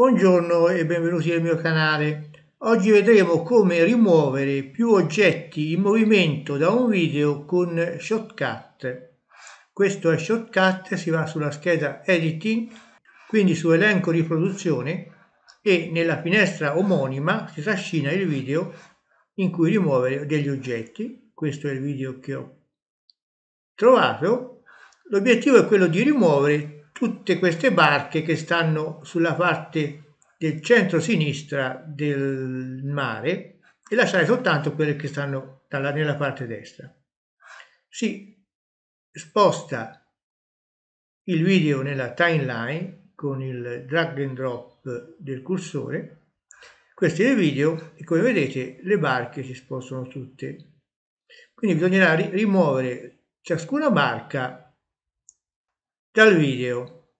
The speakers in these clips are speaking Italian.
Buongiorno e benvenuti nel mio canale. Oggi vedremo come rimuovere più oggetti in movimento da un video con Shotcut. Questo è Shotcut, si va sulla scheda Editing, quindi su elenco riproduzione e nella finestra omonima si trascina il video in cui rimuovere degli oggetti. Questo è il video che ho trovato. L'obiettivo è quello di rimuovere tutte queste barche che stanno sulla parte del centro-sinistra del mare e lasciare soltanto quelle che stanno dalla, nella parte destra. Si sposta il video nella timeline con il drag and drop del cursore. Questo è il video e come vedete le barche si spostano tutte. Quindi bisognerà rimuovere ciascuna barca dal video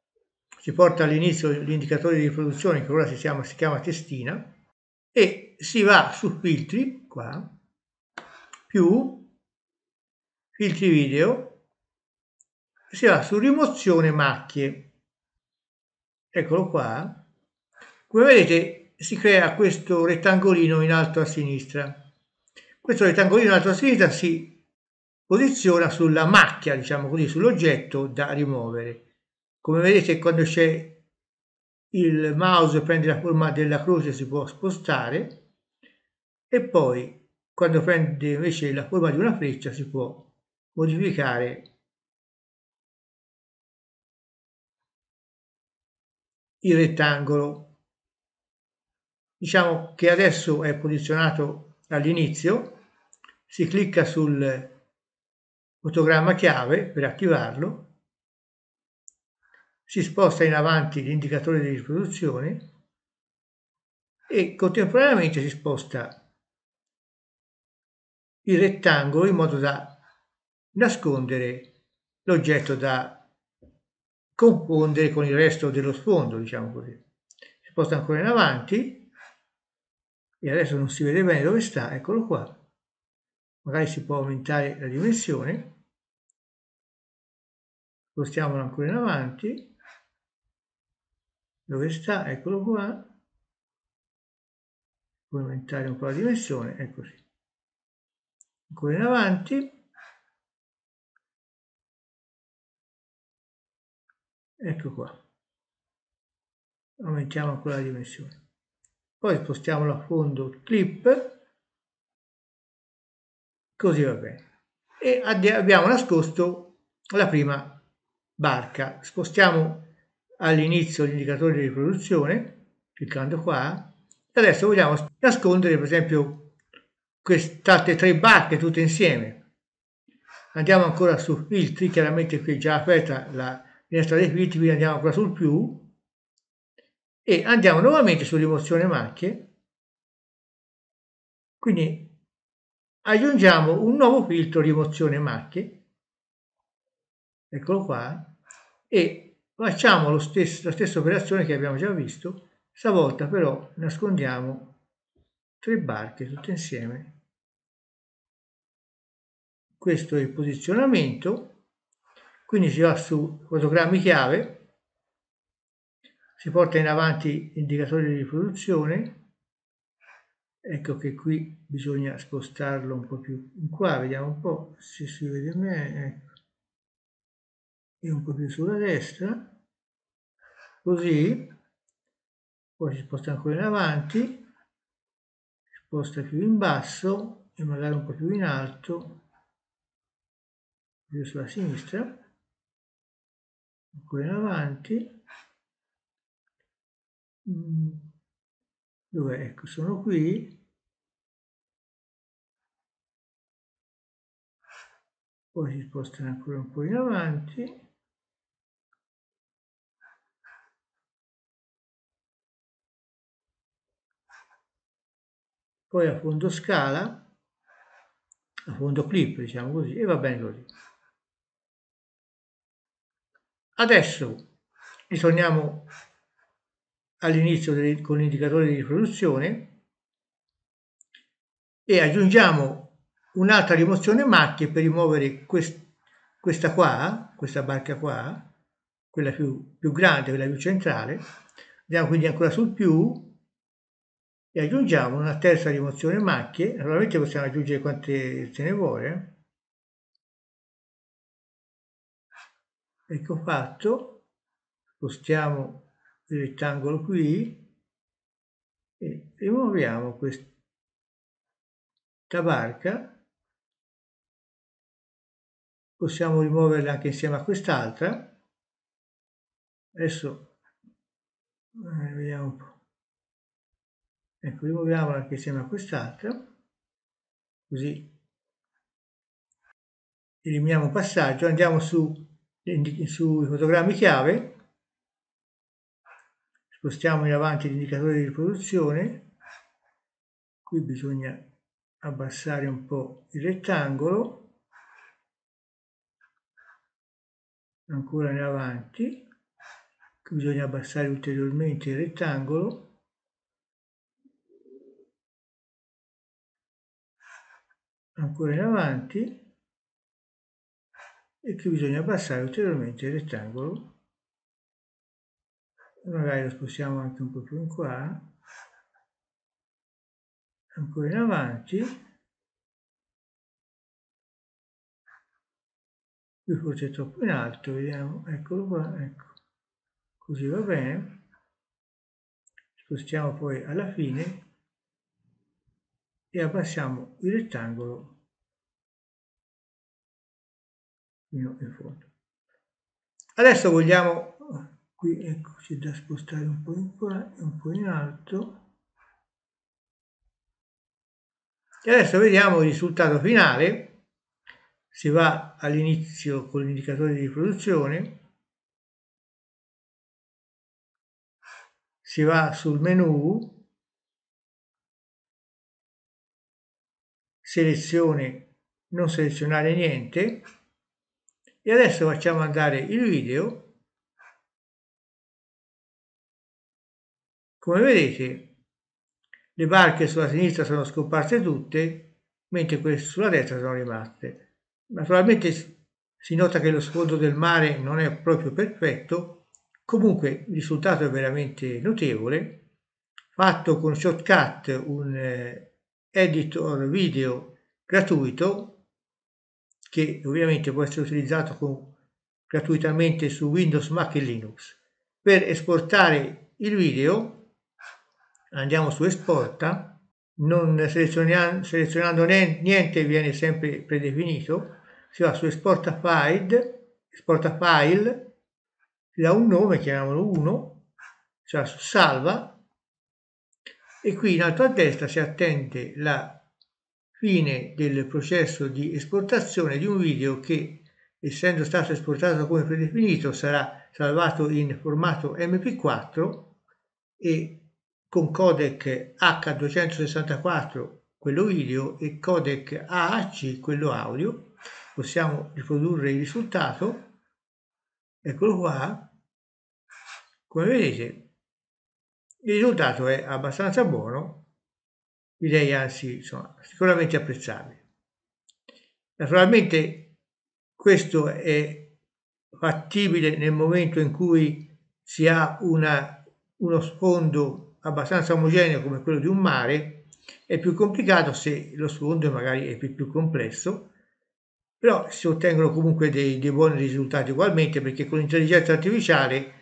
si porta all'inizio l'indicatore di riproduzione che ora si chiama, si chiama testina e si va su filtri, qua, più filtri video, si va su rimozione macchie. Eccolo qua. Come vedete si crea questo rettangolino in alto a sinistra. Questo rettangolino in alto a sinistra si posiziona sulla macchia, diciamo così, sull'oggetto da rimuovere. Come vedete quando c'è il mouse prende la forma della croce si può spostare e poi quando prende invece la forma di una freccia si può modificare il rettangolo. Diciamo che adesso è posizionato all'inizio, si clicca sul fotogramma chiave per attivarlo, si sposta in avanti l'indicatore di riproduzione e contemporaneamente si sposta il rettangolo in modo da nascondere l'oggetto da confondere con il resto dello sfondo, diciamo così. Si sposta ancora in avanti e adesso non si vede bene dove sta, eccolo qua magari si può aumentare la dimensione spostiamolo ancora in avanti dove sta eccolo qua puoi aumentare un po' la dimensione è così ancora in avanti ecco qua aumentiamo ancora la dimensione poi spostiamolo a fondo clip così va bene. E abbiamo nascosto la prima barca. Spostiamo all'inizio l'indicatore di riproduzione cliccando qua, adesso vogliamo nascondere per esempio queste tre barche tutte insieme. Andiamo ancora su filtri, chiaramente qui è già aperta la finestra dei filtri, quindi andiamo ancora sul più, e andiamo nuovamente su rimozione macchie, quindi aggiungiamo un nuovo filtro di mozione macchie, eccolo qua, e facciamo stesso, la stessa operazione che abbiamo già visto, stavolta però nascondiamo tre barche tutte insieme. Questo è il posizionamento, quindi si va su fotogrammi chiave, si porta in avanti l'indicatore di riproduzione, ecco che qui bisogna spostarlo un po' più in qua, vediamo un po' se si vede bene, ecco. e un po' più sulla destra, così, poi si sposta ancora in avanti, si sposta più in basso e magari un po' più in alto, più sulla sinistra, ancora in avanti, mm dove ecco sono qui poi si spostano ancora un po' in avanti poi a fondo scala a fondo clip diciamo così e va bene così adesso ritorniamo all'inizio con l'indicatore di riproduzione e aggiungiamo un'altra rimozione macchie per rimuovere quest, questa qua, questa barca qua, quella più, più grande, quella più centrale, andiamo quindi ancora sul più e aggiungiamo una terza rimozione macchie, naturalmente possiamo aggiungere quante se ne vuole, ecco fatto, spostiamo rettangolo qui e rimuoviamo questa barca possiamo rimuoverla anche insieme a quest'altra adesso eh, vediamo un po' ecco rimuoviamola anche insieme a quest'altra così eliminiamo un passaggio andiamo su sui fotogrammi chiave spostiamo in avanti l'indicatore di riproduzione qui bisogna abbassare un po' il rettangolo ancora in avanti qui bisogna abbassare ulteriormente il rettangolo ancora in avanti e qui bisogna abbassare ulteriormente il rettangolo magari lo spostiamo anche un po' più in qua ancora in avanti qui forse è troppo in alto vediamo eccolo qua ecco così va bene spostiamo poi alla fine e abbassiamo il rettangolo fino in fondo adesso vogliamo qui c'è ecco, da spostare un po' in qua e un po' in alto e adesso vediamo il risultato finale si va all'inizio con l'indicatore di riproduzione si va sul menu selezione non selezionare niente e adesso facciamo andare il video Come vedete, le barche sulla sinistra sono scomparse tutte, mentre quelle sulla destra sono rimaste. Naturalmente si nota che lo sfondo del mare non è proprio perfetto, comunque il risultato è veramente notevole, fatto con Shotcut, un eh, editor video gratuito, che ovviamente può essere utilizzato con, gratuitamente su Windows, Mac e Linux. Per esportare il video andiamo su esporta, non selezionando niente viene sempre predefinito, si va su esporta file, esporta file, si dà un nome, chiamiamolo 1, si va su salva e qui in alto a destra si attende la fine del processo di esportazione di un video che essendo stato esportato come predefinito sarà salvato in formato mp4 e con codec H264 quello video e codec AAC quello audio possiamo riprodurre il risultato eccolo qua come vedete il risultato è abbastanza buono direi anzi insomma, sicuramente apprezzabile naturalmente questo è fattibile nel momento in cui si ha una, uno sfondo abbastanza omogeneo come quello di un mare, è più complicato se lo sfondo magari è più, più complesso, però si ottengono comunque dei, dei buoni risultati ugualmente perché con l'intelligenza artificiale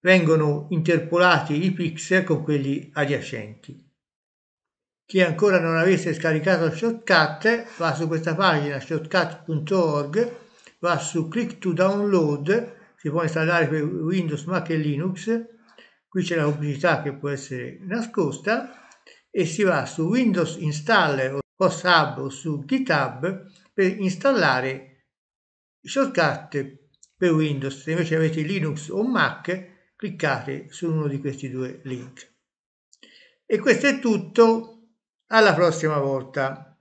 vengono interpolati i pixel con quelli adiacenti. Chi ancora non avesse scaricato Shortcut va su questa pagina shortcut.org, va su click to download, si può installare per Windows, Mac e Linux qui c'è la pubblicità che può essere nascosta e si va su Windows Installer o Hub o su GitHub per installare i shortcut per Windows. Se invece avete Linux o Mac, cliccate su uno di questi due link. E questo è tutto, alla prossima volta.